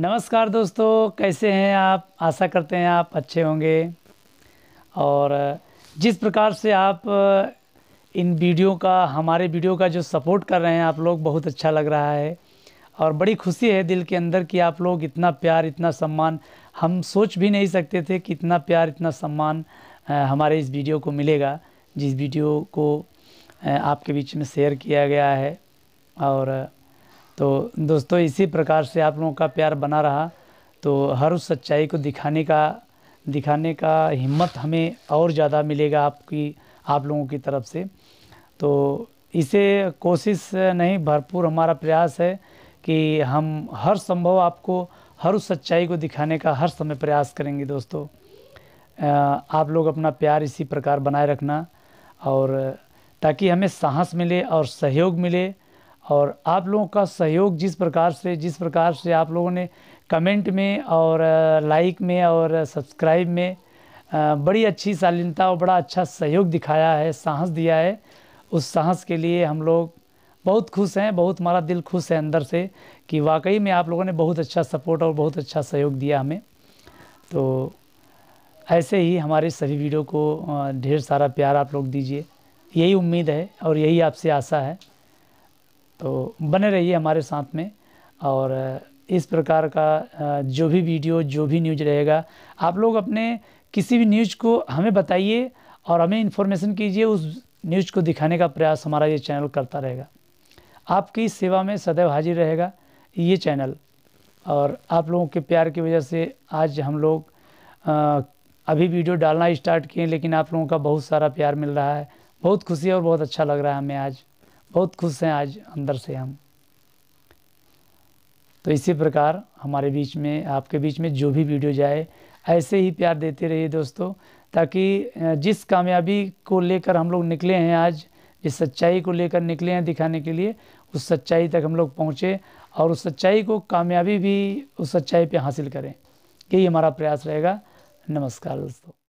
नमस्कार दोस्तों कैसे हैं आप आशा करते हैं आप अच्छे होंगे और जिस प्रकार से आप इन वीडियो का हमारे वीडियो का जो सपोर्ट कर रहे हैं आप लोग बहुत अच्छा लग रहा है और बड़ी खुशी है दिल के अंदर कि आप लोग इतना प्यार इतना सम्मान हम सोच भी नहीं सकते थे कि इतना प्यार इतना सम्मान हमारे इस वीडियो को मिलेगा जिस वीडियो को आपके बीच में शेयर किया गया है और तो दोस्तों इसी प्रकार से आप लोगों का प्यार बना रहा तो हर उस सच्चाई को दिखाने का दिखाने का हिम्मत हमें और ज़्यादा मिलेगा आपकी आप लोगों की तरफ से तो इसे कोशिश नहीं भरपूर हमारा प्रयास है कि हम हर संभव आपको हर उस सच्चाई को दिखाने का हर समय प्रयास करेंगे दोस्तों आप लोग अपना प्यार इसी प्रकार बनाए रखना और ताकि हमें साहस मिले और सहयोग मिले और आप लोगों का सहयोग जिस प्रकार से जिस प्रकार से आप लोगों ने कमेंट में और लाइक में और सब्सक्राइब में बड़ी अच्छी शालीनता और बड़ा अच्छा सहयोग दिखाया है साहस दिया है उस साहस के लिए हम लोग बहुत खुश हैं बहुत हमारा दिल खुश है अंदर से कि वाकई में आप लोगों ने बहुत अच्छा सपोर्ट और बहुत अच्छा सहयोग दिया हमें तो ऐसे ही हमारे सभी वीडियो को ढेर सारा प्यार आप लोग दीजिए यही उम्मीद है और यही आपसे आशा है तो बने रहिए हमारे साथ में और इस प्रकार का जो भी वीडियो जो भी न्यूज रहेगा आप लोग अपने किसी भी न्यूज को हमें बताइए और हमें इन्फॉर्मेशन कीजिए उस न्यूज को दिखाने का प्रयास हमारा ये चैनल करता रहेगा आपकी सेवा में सदैव हाजिर रहेगा ये चैनल और आप लोगों के प्यार की वजह से आज हम लोग आ, अभी वीडियो डालना स्टार्ट किए लेकिन आप लोगों का बहुत सारा प्यार मिल रहा है बहुत खुशी और बहुत अच्छा लग रहा है हमें आज बहुत खुश हैं आज अंदर से हम तो इसी प्रकार हमारे बीच में आपके बीच में जो भी वीडियो जाए ऐसे ही प्यार देते रहिए दोस्तों ताकि जिस कामयाबी को लेकर हम लोग निकले हैं आज जिस सच्चाई को लेकर निकले हैं दिखाने के लिए उस सच्चाई तक हम लोग पहुँचे और उस सच्चाई को कामयाबी भी उस सच्चाई पे हासिल करें यही हमारा प्रयास रहेगा नमस्कार दोस्तों